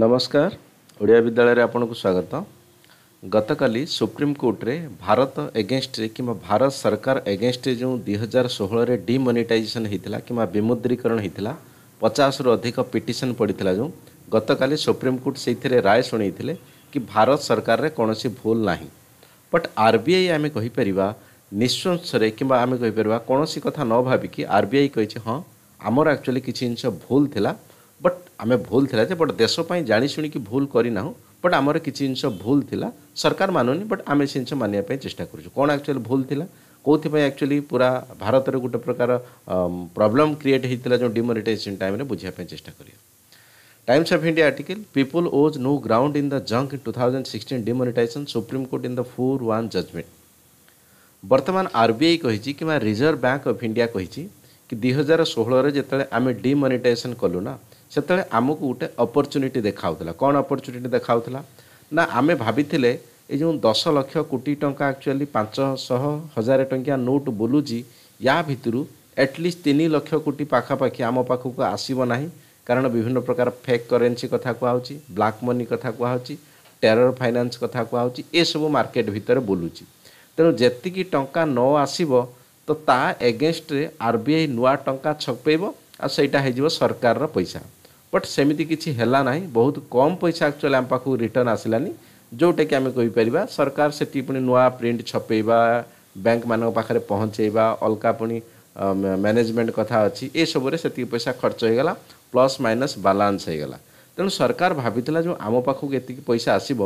ନମସ୍କାର ଓଡ଼ିଆ ବିଦ୍ୟାଳୟରେ ଆପଣଙ୍କୁ ସ୍ୱାଗତ ଗତକାଲି ସୁପ୍ରିମକୋର୍ଟରେ ଭାରତ ଏଗେନଷ୍ଟରେ କିମ୍ବା ଭାରତ ସରକାର ଏଗେନଷ୍ଟରେ ଯେଉଁ ଦୁଇ ହଜାର ଷୋହଳରେ ଡିମନିଟାଇଜେସନ୍ ହେଇଥିଲା କିମ୍ବା ବିମୁଦ୍ରୀକରଣ ହେଇଥିଲା ପଚାଶରୁ ଅଧିକ ପିଟିସନ୍ ପଡ଼ିଥିଲା ଯେଉଁ ଗତକାଲି ସୁପ୍ରିମକୋର୍ଟ ସେଇଥିରେ ରାୟ ଶୁଣାଇଥିଲେ କି ଭାରତ ସରକାରରେ କୌଣସି ଭୁଲ ନାହିଁ ବଟ୍ ଆର୍ ବି ଆଇ ଆମେ କହିପାରିବା ନିଃସଂଶରେ କିମ୍ବା ଆମେ କହିପାରିବା କୌଣସି କଥା ନ ଭାବିକି ଆର୍ ବି ଆଇ କହିଛି ହଁ ଆମର ଆକ୍ଚୁଆଲି କିଛି ଜିନିଷ ଭୁଲ ଥିଲା ବଟ୍ ଆମେ ଭୁଲ ଥିଲା ଯେ ବଟ୍ ଦେଶ ପାଇଁ ଜାଣିଶୁଣିକି ଭୁଲ କରିନାହୁଁ ବଟ୍ ଆମର କିଛି ଜିନିଷ ଭୁଲ ଥିଲା ସରକାର ମାନୁନି ବଟ୍ ଆମେ ସେ ଜିନିଷ ମାନିବା ପାଇଁ ଚେଷ୍ଟା କରୁଛୁ କ'ଣ ଆକ୍ଚୁଆଲି ଭୁଲ ଥିଲା କେଉଁଥିପାଇଁ ଆକ୍ଚୁଆଲି ପୁରା ଭାରତରେ ଗୋଟେ ପ୍ରକାର ପ୍ରୋବ୍ଲେମ୍ କ୍ରିଏଟ୍ ହେଇଥିଲା ଯେଉଁ ଡିମୋନିଟାଇଜେସନ୍ ଟାଇମ୍ରେ ବୁଝିବା ପାଇଁ ଚେଷ୍ଟା କରିବା Times of India article people owes no ground in the junk in 2016 demonetisation Supreme Court in the 4-1 judgement बर्तमान आरबीआई कही कि रिजर्व बैंक ऑफ इंडिया कही कि दुई हजार षोह आम डिमोनिटाइजेसन कलु ना ସେତେବେଳେ ଆମକୁ ଗୋଟେ ଅପରଚ୍ୟୁନିଟି ଦେଖାଉଥିଲା କ'ଣ ଅପରଚ୍ୟୁନିଟି ଦେଖାଉଥିଲା ନା ଆମେ ଭାବିଥିଲେ ଏ ଯେଉଁ ଦଶ ଲକ୍ଷ କୋଟି ଟଙ୍କା ଆକ୍ଚୁଆଲି ପାଞ୍ଚଶହ ହଜାରେ ଟଙ୍କିଆ ନୋଟ୍ ବୁଲୁଛି ୟା ଭିତରୁ ଆଟଲିଷ୍ଟ ତିନି ଲକ୍ଷ କୋଟି ପାଖାପାଖି ଆମ ପାଖକୁ ଆସିବ ନାହିଁ କାରଣ ବିଭିନ୍ନ ପ୍ରକାର ଫେକ୍ କରେନ୍ସି କଥା କୁହାହେଉଛି ବ୍ଲାକ୍ ମନି କଥା କୁହାହେଉଛି ଟେରର ଫାଇନାନ୍ସ କଥା କୁହାହେଉଛି ଏସବୁ ମାର୍କେଟ ଭିତରେ ବୁଲୁଛି ତେଣୁ ଯେତିକି ଟଙ୍କା ନ ଆସିବ ତ ତା ଏଗେନଷ୍ଟରେ ଆର୍ ବି ଆଇ ନୂଆ ଟଙ୍କା ଛପେଇବ ଆଉ ସେଇଟା ହେଇଯିବ ସରକାରର ପଇସା ବଟ୍ ସେମିତି କିଛି ହେଲା ନାହିଁ ବହୁତ କମ୍ ପଇସା ଆକ୍ଚୁଆଲି ଆମ ପାଖକୁ ରିଟର୍ଣ୍ଣ ଆସିଲାନି ଯେଉଁଟାକି ଆମେ କହିପାରିବା ସରକାର ସେଠି ପୁଣି ନୂଆ ପ୍ରିଣ୍ଟ ଛପେଇବା ବ୍ୟାଙ୍କମାନଙ୍କ ପାଖରେ ପହଞ୍ଚେଇବା ଅଲଗା ପୁଣି ମ୍ୟାନେଜମେଣ୍ଟ କଥା ଅଛି ଏସବୁରେ ସେତିକି ପଇସା ଖର୍ଚ୍ଚ ହୋଇଗଲା ପ୍ଲସ୍ ମାଇନସ୍ ବାଲାନ୍ସ ହୋଇଗଲା ତେଣୁ ସରକାର ଭାବିଥିଲା ଯେଉଁ ଆମ ପାଖକୁ ଏତିକି ପଇସା ଆସିବ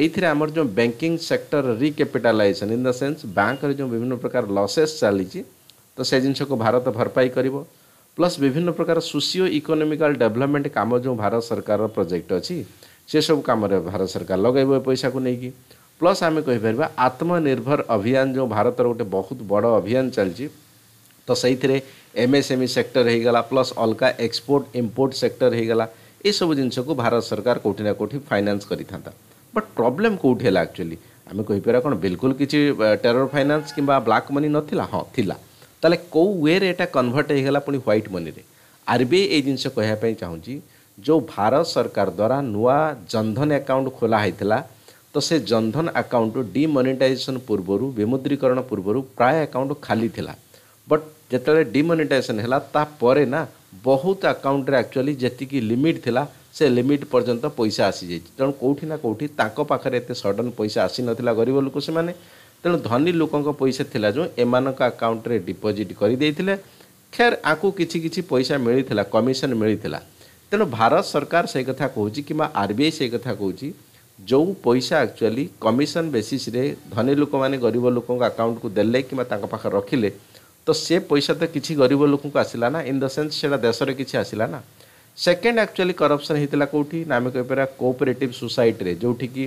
ଏଇଥିରେ ଆମର ଯେଉଁ banking sector recapitalisation in the sense ବ୍ୟାଙ୍କର ଯେଉଁ ବିଭିନ୍ନ ପ୍ରକାର ଲସେସ୍ ଚାଲିଛି ତ ସେ ଜିନିଷକୁ ଭାରତ ଭରପାଇ କରିବ प्लस विभिन्न प्रकार सोशियो इकोनोमिकाल डेभलपमेंट कम जो भारत सरकार प्रोजेक्ट अच्छी से सब कम भारत सरकार लगे पैसा को लेकिन प्लस आम कहीपर आत्मनिर्भर अभियान जो भारत गोटे बहुत बड़ अभियान चलती तो सही M S M E sector हो गला प्लस अलका एक्सपोर्ट इम्पोर्ट सेक्टर हो गला ये सब जिनस को भारत सरकार कौटि ना कौटी फाइनान्स कर बट प्रोब्लेम कौटी है एक्चुअली आम कहीपर कौन बिलकुल किसी टेरर फाइनान्स कि ब्लाक मनी ना हाँ थिला। ତାହେଲେ କେଉଁ ୱେରେ ଏଇଟା କନଭର୍ଟ ହେଇଗଲା ପୁଣି ହ୍ୱାଇଟ୍ ମନିରେ ଆର୍ ବି ଆଇ ଏଇ ଜିନିଷ କହିବା ପାଇଁ ଚାହୁଁଛି ଯେଉଁ ଭାରତ ସରକାର ଦ୍ୱାରା ନୂଆ ଜନଧନ ଆକାଉଣ୍ଟ ଖୋଲା ହେଇଥିଲା ତ ସେ ଜନଧନ ଆକାଉଣ୍ଟ ଡିମନିଟାଇଜେସନ୍ ପୂର୍ବରୁ ବିମୁଦ୍ରୀକରଣ ପୂର୍ବରୁ ପ୍ରାୟ ଆକାଉଣ୍ଟ ଖାଲି ଥିଲା ବଟ୍ ଯେତେବେଳେ ଡିମନିଟାଇଜେସନ୍ ହେଲା ତାପରେ ନା ବହୁତ ଆକାଉଣ୍ଟରେ ଆକ୍ଚୁଆଲି ଯେତିକି ଲିମିଟ୍ ଥିଲା ସେ ଲିମିଟ୍ ପର୍ଯ୍ୟନ୍ତ ପଇସା ଆସିଯାଇଛି ତେଣୁ କେଉଁଠି ନା କେଉଁଠି ତାଙ୍କ ପାଖରେ ଏତେ ସଡ଼ନ୍ ପଇସା ଆସିନଥିଲା ଗରିବ ଲୋକ ସେମାନେ ତେଣୁ ଧନୀ ଲୋକଙ୍କ ପଇସା ଥିଲା ଯେଉଁ ଏମାନଙ୍କ ଆକାଉଣ୍ଟରେ ଡିପୋଜିଟ୍ କରିଦେଇଥିଲେ ଖେର ଆକୁ କିଛି କିଛି ପଇସା ମିଳିଥିଲା କମିଶନ ମିଳିଥିଲା ତେଣୁ ଭାରତ ସରକାର ସେଇ କଥା କହୁଛି କିମ୍ବା ଆର୍ ବି ଆଇ ସେଇ କଥା କହୁଛି ଯେଉଁ ପଇସା ଆକ୍ଚୁଆଲି କମିଶନ ବେସିସ୍ରେ ଧନୀ ଲୋକମାନେ ଗରିବ ଲୋକଙ୍କ ଆକାଉଣ୍ଟକୁ ଦେଲେ କିମ୍ବା ତାଙ୍କ ପାଖରେ ରଖିଲେ ତ ସେ ପଇସା ତ କିଛି ଗରିବ ଲୋକଙ୍କୁ ଆସିଲା ନା ଇନ୍ ଦ ସେନ୍ସ ସେଇଟା ଦେଶରେ କିଛି ଆସିଲା ନା ସେକେଣ୍ଡ ଆକ୍ଚୁଆଲି କରପ୍ସନ୍ ହେଇଥିଲା କେଉଁଠି ନା ଆମେ କହିପାରିବା କୋଅପରେଟିଭ୍ ସୋସାଇଟିରେ ଯେଉଁଠିକି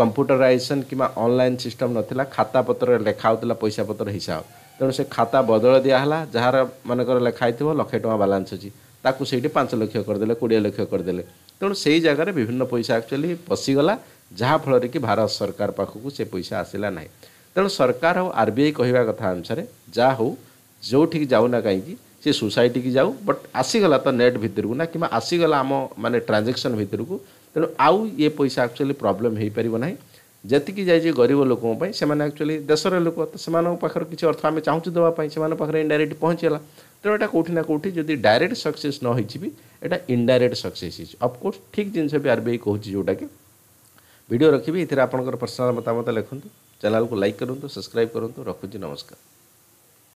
କମ୍ପ୍ୟୁଟରାଇଜେସନ୍ କିମ୍ବା ଅନଲାଇନ୍ ସିଷ୍ଟମ୍ ନଥିଲା ଖାତାପତ୍ରରେ ଲେଖା ହେଉଥିଲା ପଇସାପତ୍ର ହିସାବ ତେଣୁ ସେ ଖାତା ବଦଳ ଦିଆହେଲା ଯାହାର ମାନଙ୍କର ଲେଖା ହେଇଥିବ ଲକ୍ଷେ ଟଙ୍କା ବାଲାନ୍ସ ଅଛି ତାକୁ ସେଇଠି ପାଞ୍ଚ ଲକ୍ଷ କରିଦେଲେ କୋଡ଼ିଏ ଲକ୍ଷ କରିଦେଲେ ତେଣୁ ସେଇ ଜାଗାରେ ବିଭିନ୍ନ ପଇସା ଆକ୍ଚୁଆଲି ପଶିଗଲା ଯାହାଫଳରେ କି ଭାରତ ସରକାର ପାଖକୁ ସେ ପଇସା ଆସିଲା ନାହିଁ ତେଣୁ ସରକାର ଆଉ ଆର୍ ବି ଆଇ କହିବା କଥା ଅନୁସାରେ ଯାହା ହଉ ଯେଉଁଠିକି ଯାଉନା କାହିଁକି ସେ ସୋସାଇଟିକି ଯାଉ ବଟ୍ ଆସିଗଲା ତ ନେଟ୍ ଭିତରକୁ ନା କିମ୍ବା ଆସିଗଲା ଆମ ମାନେ ଟ୍ରାଞ୍ଜାକ୍ସନ୍ ଭିତରକୁ तेणु आउ ये पैसा आकचुअली प्रोब्लेम हो पारना जैक जाए गरीब लोकों से आकचुअली देशर लोक तो सर किसी अर्थ आम चाहूँ देवाई पाखे इंडाइरेक्ट पहुँचेगा तेनालीरु कौटी ना कौटी जब डायरेक्ट सक्से नई भी एटा इनडाइरेक्ट सक्से अफकोर्स ठीक जिनस भी आरबीआई कहूँ जोटा कि भिड रखी इतने आपंकर मतामत लिखुद चैनल को लाइक करूँ सब्सक्राइब करूँ रखुच नमस्कार